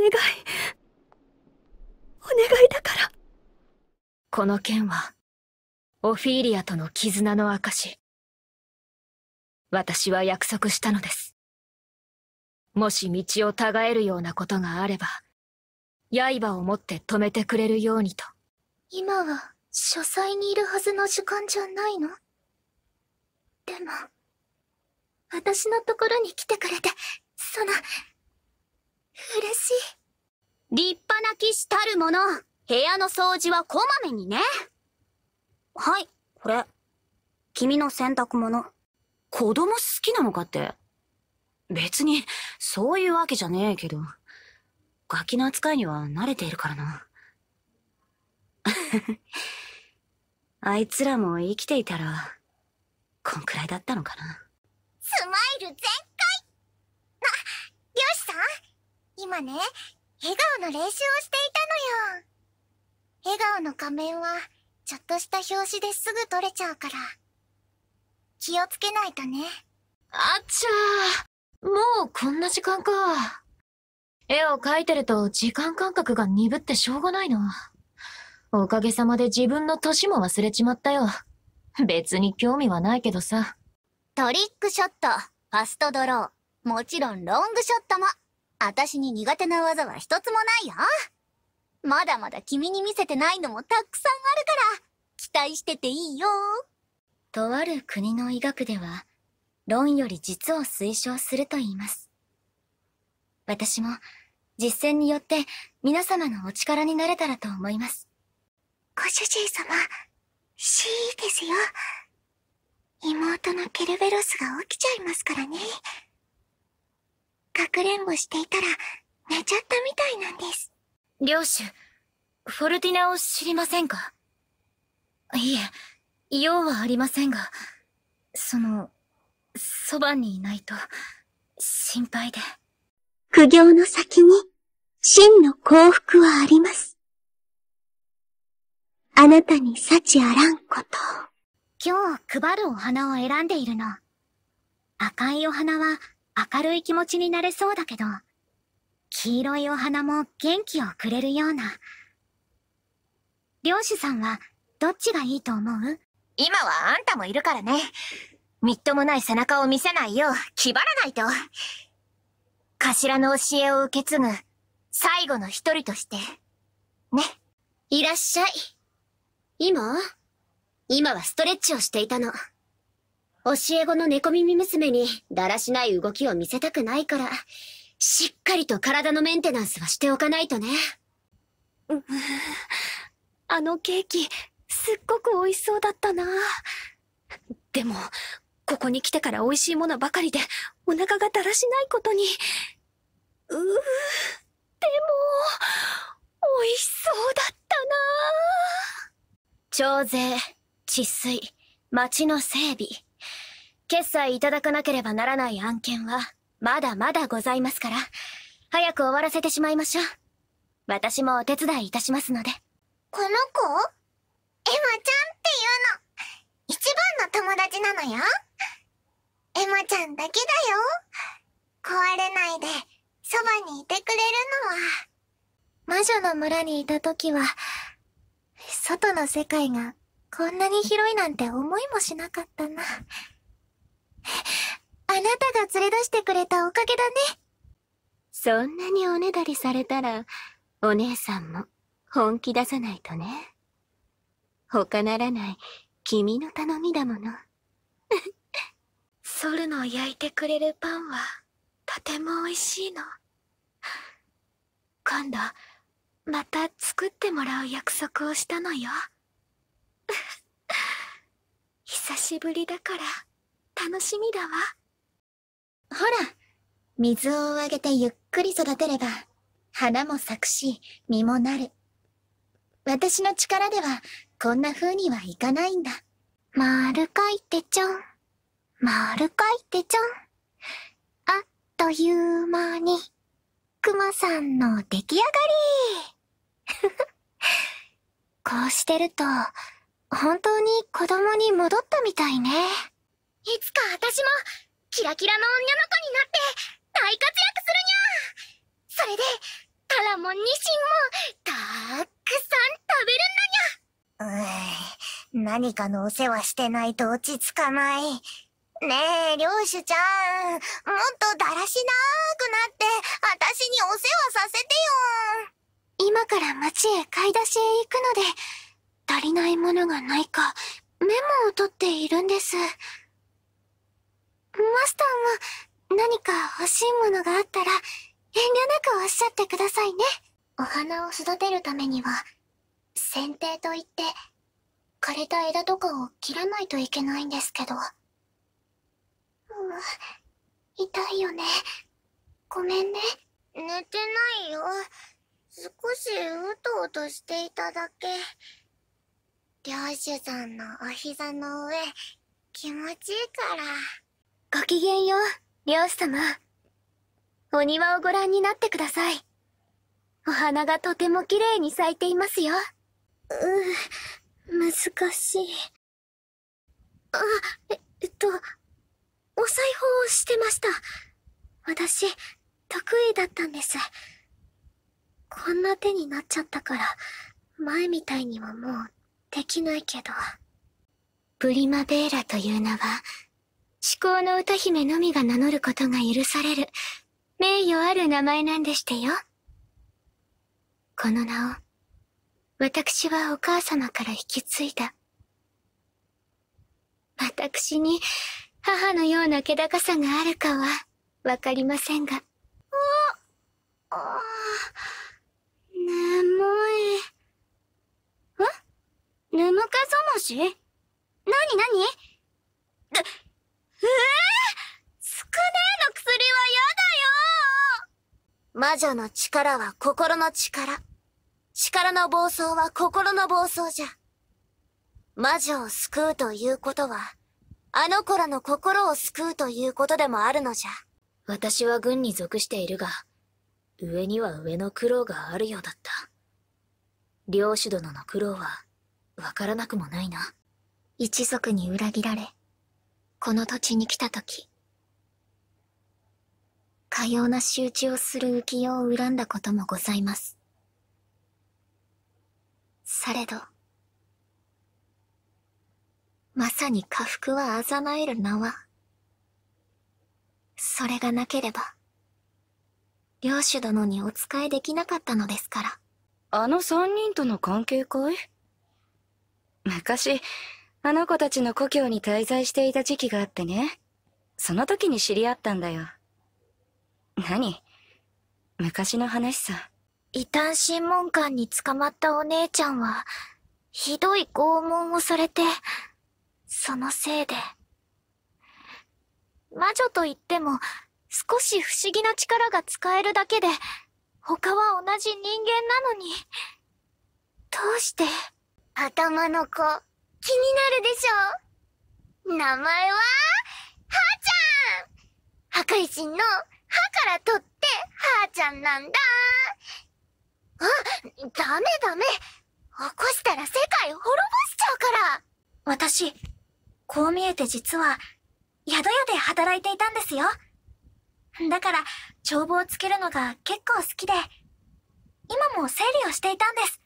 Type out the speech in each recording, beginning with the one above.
願い。お願いだから。この件は、オフィーリアとの絆の証。私は約束したのです。もし道をたがえるようなことがあれば、刃を持って止めてくれるようにと。今は、書斎にいるはずの時間じゃないのでも、私のところに来てくれて、その、嬉しい。立派な騎士たるもの。部屋の掃除はこまめにね。はい、これ。君の洗濯物。子供好きなのかって。別に、そういうわけじゃねえけど。ガキの扱いには慣れているからな。あいつらも生きていたら、こんくらいだったのかな。スマイル全開な、漁師さん今ね、笑顔の練習をしていたのよ。笑顔の仮面は、ちょっとした表紙ですぐ取れちゃうから。気をつけないとね。あっちゃー。もうこんな時間か。絵を描いてると時間感覚が鈍ってしょうがないのおかげさまで自分の歳も忘れちまったよ。別に興味はないけどさ。トリックショット、ファストドロー、もちろんロングショットも。私に苦手な技は一つもないよ。まだまだ君に見せてないのもたくさんあるから、期待してていいよ。とある国の医学では、論より実を推奨すると言います。私も、実践によって皆様のお力になれたらと思います。ご主人様、しいですよ。妹のケルベロスが起きちゃいますからね。かくれんぼしていたら寝ちゃったみたいなんです。領主、フォルティナを知りませんかいえ、用はありませんが、その、そばにいないと、心配で。苦行の先に、真の幸福はあります。あなたに幸あらんこと。今日配るお花を選んでいるの。赤いお花は明るい気持ちになれそうだけど、黄色いお花も元気をくれるような。漁師さんはどっちがいいと思う今はあんたもいるからね。みっともない背中を見せないよう、気張らないと。頭の教えを受け継ぐ、最後の一人として。ね。いらっしゃい。今今はストレッチをしていたの。教え子の猫耳娘にだらしない動きを見せたくないから、しっかりと体のメンテナンスはしておかないとね。うあのケーキ、すっごく美味しそうだったな。でも、ここに来てから美味しいものばかりで、お腹がだらしないことに。ううでも、美味しそうだったな徴税、治水、町の整備。決済いただかなければならない案件は、まだまだございますから、早く終わらせてしまいましょう。私もお手伝いいたしますので。この子エマちゃんっていうの。一番の友達なのよ。エマちゃんだけだよ。壊れないで、そばにいてくれるのは。魔女の村にいた時は、外の世界がこんなに広いなんて思いもしなかったな。あなたが連れ出してくれたおかげだね。そんなにおねだりされたら、お姉さんも本気出さないとね。他ならない君の頼みだもの。ソルの焼いてくれるパンはとても美味しいの。今度、また作ってもらう約束をしたのよ。久しぶりだから。楽しみだわ。ほら、水をあげてゆっくり育てれば、花も咲くし、実もなる。私の力では、こんな風にはいかないんだ。まるかいてちょん。まるかいてちょん。あっという間に、くまさんの出来上がり こうしてると、本当に子供に戻ったみたいね。いつか私もキラキラの女の子になって大活躍するにゃそれでタラもニシンもたーくさん食べるんだにゃうーん何かのお世話してないと落ち着かないねえ領主ちゃんもっとだらしなーくなって私にお世話させてよ今から町へ買い出しへ行くので足りないものがないかメモを取っているんです。マスターも何か欲しいものがあったら遠慮なくおっしゃってくださいね。お花を育てるためには剪定といって枯れた枝とかを切らないといけないんですけど、うん、痛いよねごめんね寝てないよ少しうとうとしていただけ領主さんのお膝の上気持ちいいから。ごきげんよう、漁師様。お庭をご覧になってください。お花がとても綺麗に咲いていますよ。うー、難しい。あ、ええっと、お裁縫をしてました。私、得意だったんです。こんな手になっちゃったから、前みたいにはもうできないけど。プリマベーラという名は、至高の歌姫のみが名乗ることが許される、名誉ある名前なんでしてよ。この名を、私はお母様から引き継いだ。私に、母のような気高さがあるかは、わかりませんが。お、あ眠い。えぬむかぞもし何何えー、つくねえの薬はやだよ魔女の力は心の力。力の暴走は心の暴走じゃ。魔女を救うということは、あの子らの心を救うということでもあるのじゃ。私は軍に属しているが、上には上の苦労があるようだった。領主殿の苦労は、わからなくもないな。一族に裏切られ、この土地に来た時かような仕打ちをする浮世を恨んだこともございますされどまさに家福はあざなえるはそれがなければ領主殿にお仕えできなかったのですからあの三人との関係かい昔あの子たちの故郷に滞在していた時期があってね。その時に知り合ったんだよ。何昔の話さ。異端審問官に捕まったお姉ちゃんは、ひどい拷問をされて、そのせいで。魔女と言っても、少し不思議な力が使えるだけで、他は同じ人間なのに。どうして頭の子。気になるでしょ名前は、はちゃん破壊神の歯から取って、はーちゃんなんだあ、ダメダメ起こしたら世界滅ぼしちゃうから私、こう見えて実は、宿屋で働いていたんですよ。だから、帳簿をつけるのが結構好きで、今も整理をしていたんです。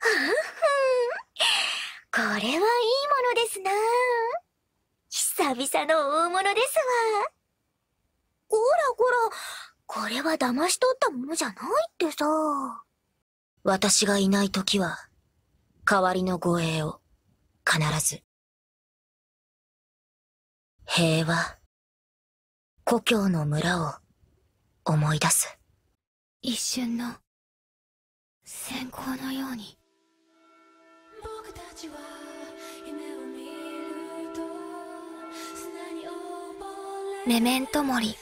ふんふん。これはいいものですな久々の大物ですわ。こらこら、これは騙し取ったものじゃないってさ。私がいない時は、代わりの護衛を、必ず。平和、故郷の村を、思い出す。一瞬の、閃光のように。メメントモリ